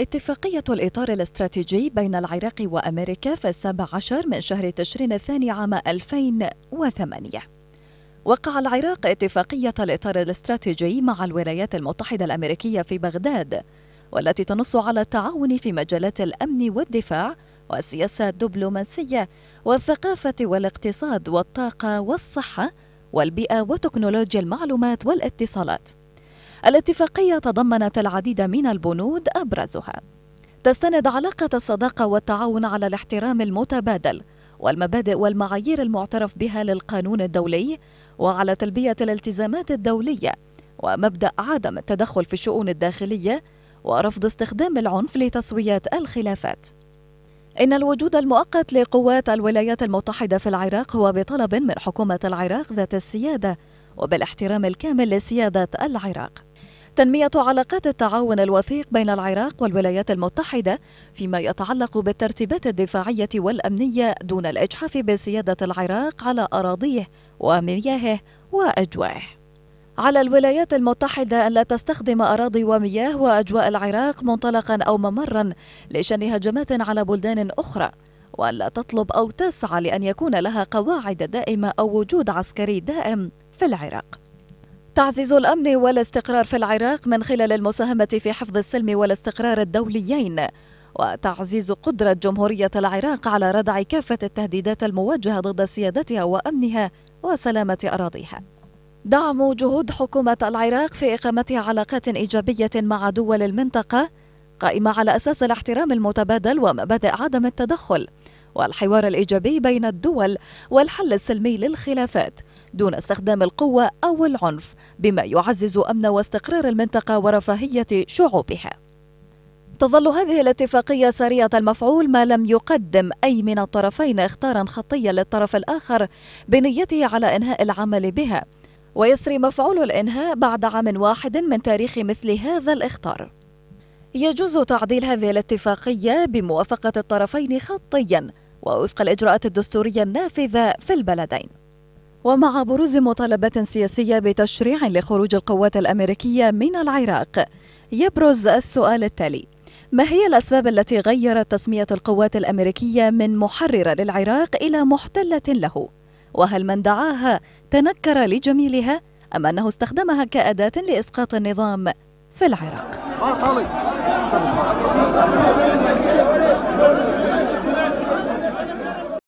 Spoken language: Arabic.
اتفاقية الإطار الاستراتيجي بين العراق وأمريكا في السابع عشر من شهر تشرين الثاني عام 2008 وقع العراق اتفاقية الإطار الاستراتيجي مع الولايات المتحدة الأمريكية في بغداد والتي تنص على التعاون في مجالات الأمن والدفاع والسياسة الدبلوماسية والثقافة والاقتصاد والطاقة والصحة والبيئة وتكنولوجيا المعلومات والاتصالات الاتفاقية تضمنت العديد من البنود أبرزها تستند علاقة الصداقة والتعاون على الاحترام المتبادل والمبادئ والمعايير المعترف بها للقانون الدولي وعلى تلبية الالتزامات الدولية ومبدأ عدم التدخل في الشؤون الداخلية ورفض استخدام العنف لتسوية الخلافات إن الوجود المؤقت لقوات الولايات المتحدة في العراق هو بطلب من حكومة العراق ذات السيادة وبالاحترام الكامل لسيادة العراق تنمية علاقات التعاون الوثيق بين العراق والولايات المتحدة فيما يتعلق بالترتيبات الدفاعية والأمنية دون الإجحاف بسيادة العراق على أراضيه ومياهه وأجوائه على الولايات المتحدة أن لا تستخدم أراضي ومياه وأجواء العراق منطلقا أو ممرا لشن هجمات على بلدان أخرى وأن لا تطلب أو تسعى لأن يكون لها قواعد دائمة أو وجود عسكري دائم في العراق تعزيز الأمن والاستقرار في العراق من خلال المساهمة في حفظ السلم والاستقرار الدوليين وتعزيز قدرة جمهورية العراق على ردع كافة التهديدات الموجهة ضد سيادتها وأمنها وسلامة أراضيها دعم جهود حكومة العراق في إقامة علاقات إيجابية مع دول المنطقة قائمة على أساس الاحترام المتبادل ومبادئ عدم التدخل والحوار الإيجابي بين الدول والحل السلمي للخلافات دون استخدام القوة أو العنف بما يعزز أمن واستقرار المنطقة ورفاهية شعوبها تظل هذه الاتفاقية سريعة المفعول ما لم يقدم أي من الطرفين اختارا خطيا للطرف الآخر بنيته على إنهاء العمل بها ويسري مفعول الإنهاء بعد عام واحد من تاريخ مثل هذا الاختار يجوز تعديل هذه الاتفاقية بموافقة الطرفين خطيا ووفق الإجراءات الدستورية النافذة في البلدين ومع بروز مطالبات سياسية بتشريع لخروج القوات الأمريكية من العراق يبرز السؤال التالي ما هي الأسباب التي غيرت تسمية القوات الأمريكية من محررة للعراق إلى محتلة له؟ وهل من دعاها تنكر لجميلها أم أنه استخدمها كأداة لإسقاط النظام في العراق؟ آه،